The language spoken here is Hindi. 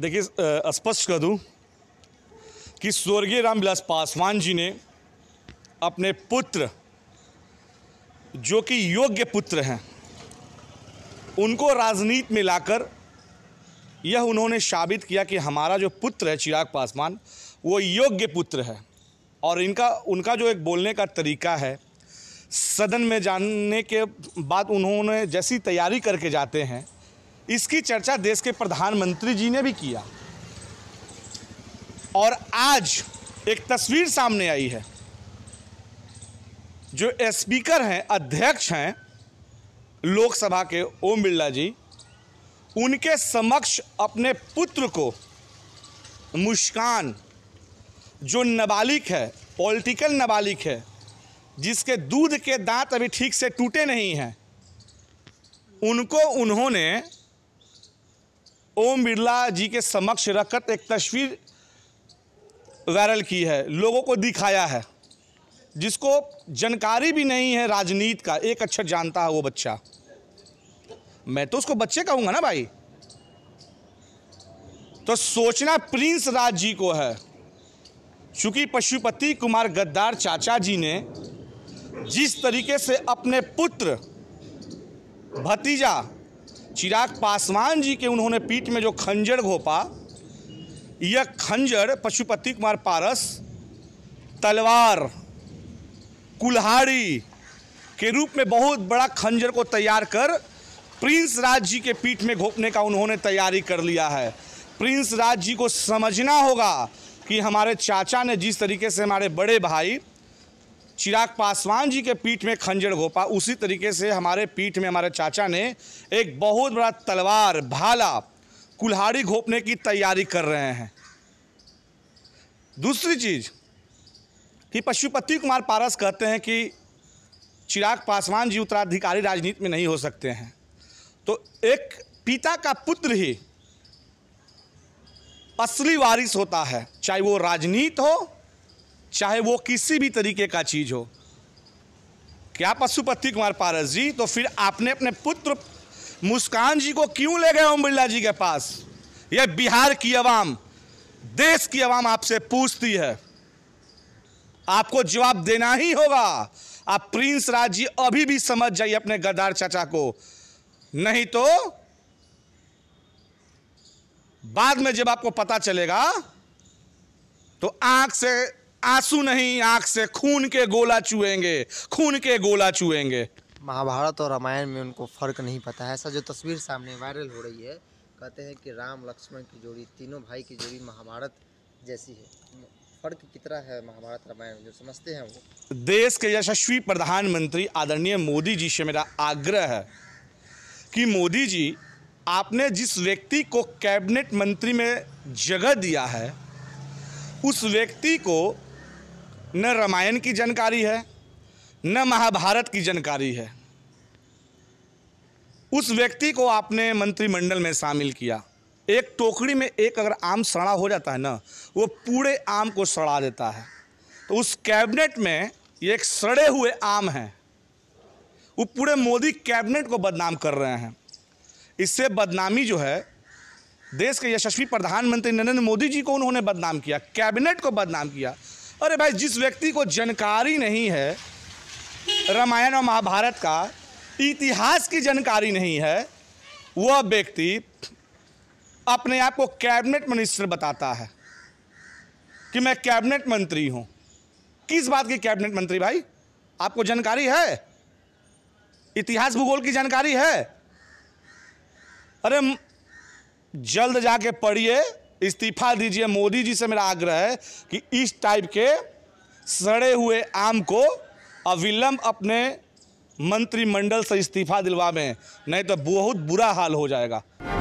देखिए स्पष्ट कर दूं कि स्वर्गीय रामविलास पासवान जी ने अपने पुत्र जो कि योग्य पुत्र हैं उनको राजनीति में लाकर यह उन्होंने साबित किया कि हमारा जो पुत्र है चिराग पासवान वो योग्य पुत्र है और इनका उनका जो एक बोलने का तरीका है सदन में जाने के बाद उन्होंने जैसी तैयारी करके जाते हैं इसकी चर्चा देश के प्रधानमंत्री जी ने भी किया और आज एक तस्वीर सामने आई है जो स्पीकर हैं अध्यक्ष हैं लोकसभा के ओम बिरला जी उनके समक्ष अपने पुत्र को मुस्कान जो नाबालिग है पॉलिटिकल नाबालिग है जिसके दूध के दांत अभी ठीक से टूटे नहीं हैं उनको उन्होंने ओम बिरला जी के समक्ष रखकर एक तस्वीर वायरल की है लोगों को दिखाया है जिसको जानकारी भी नहीं है राजनीति का एक अक्षर जानता है वो बच्चा मैं तो उसको बच्चे कहूँगा ना भाई तो सोचना प्रिंस राज जी को है चूंकि पशुपति कुमार गद्दार चाचा जी ने जिस तरीके से अपने पुत्र भतीजा चिराग पासवान जी के उन्होंने पीठ में जो खंजर घोपा यह खंजर पशुपति कुमार पारस तलवार कुल्हाड़ी के रूप में बहुत बड़ा खंजर को तैयार कर प्रिंस राज जी के पीठ में घोपने का उन्होंने तैयारी कर लिया है प्रिंस राज जी को समझना होगा कि हमारे चाचा ने जिस तरीके से हमारे बड़े भाई चिराग पासवान जी के पीठ में खंजर घोपा उसी तरीके से हमारे पीठ में हमारे चाचा ने एक बहुत बड़ा तलवार भाला कुल्हाड़ी घोपने की तैयारी कर रहे हैं दूसरी चीज़ कि पशुपति कुमार पारस कहते हैं कि चिराग पासवान जी उत्तराधिकारी राजनीति में नहीं हो सकते हैं तो एक पिता का पुत्र ही असली वारिस होता है चाहे वो राजनीति हो चाहे वो किसी भी तरीके का चीज़ हो क्या पशुपति कुमार पारस जी तो फिर आपने अपने पुत्र मुस्कान जी को क्यों ले गए ओम बिरला जी के पास यह बिहार की आवाम देश की आवाम आपसे पूछती है आपको जवाब देना ही होगा आप प्रिंस राज जी अभी भी समझ जाइए अपने गद्दार चाचा को नहीं तो बाद में जब आपको पता चलेगा तो आंख से आंसू नहीं आंख से खून के गोला चुएंगे खून के गोला चुएंगे महाभारत और रामायण में उनको फर्क नहीं पता है ऐसा जो तस्वीर सामने वायरल हो रही है कहते हैं कि राम लक्ष्मण की जोड़ी तीनों भाई की जोड़ी महाभारत जैसी है फर्क कितना है महाभारत रामायण जो समझते हैं वो देश के यशस्वी प्रधानमंत्री आदरणीय मोदी जी से मेरा आग्रह है कि मोदी जी आपने जिस व्यक्ति को कैबिनेट मंत्री में जगह दिया है उस व्यक्ति को न रामायण की जानकारी है न महाभारत की जानकारी है उस व्यक्ति को आपने मंत्रिमंडल में शामिल किया एक टोकरी में एक अगर आम सड़ा हो जाता है ना वो पूरे आम को सड़ा देता है तो उस कैबिनेट में ये एक सड़े हुए आम हैं वो पूरे मोदी कैबिनेट को बदनाम कर रहे हैं इससे बदनामी जो है देश के यशस्वी प्रधानमंत्री नरेंद्र मोदी जी को उन्होंने बदनाम किया कैबिनेट को बदनाम किया अरे भाई जिस व्यक्ति को जानकारी नहीं है रामायण और महाभारत का इतिहास की जानकारी नहीं है वह व्यक्ति अपने आप को कैबिनेट मिनिस्टर बताता है कि मैं कैबिनेट मंत्री हूं किस बात की कैबिनेट मंत्री भाई आपको जानकारी है इतिहास भूगोल की जानकारी है अरे जल्द जाके पढ़िए इस्तीफा दीजिए मोदी जी से मेरा आग्रह है कि इस टाइप के सड़े हुए आम को अविलंब अपने मंत्रिमंडल से इस्तीफा दिलवा में नहीं तो बहुत बुरा हाल हो जाएगा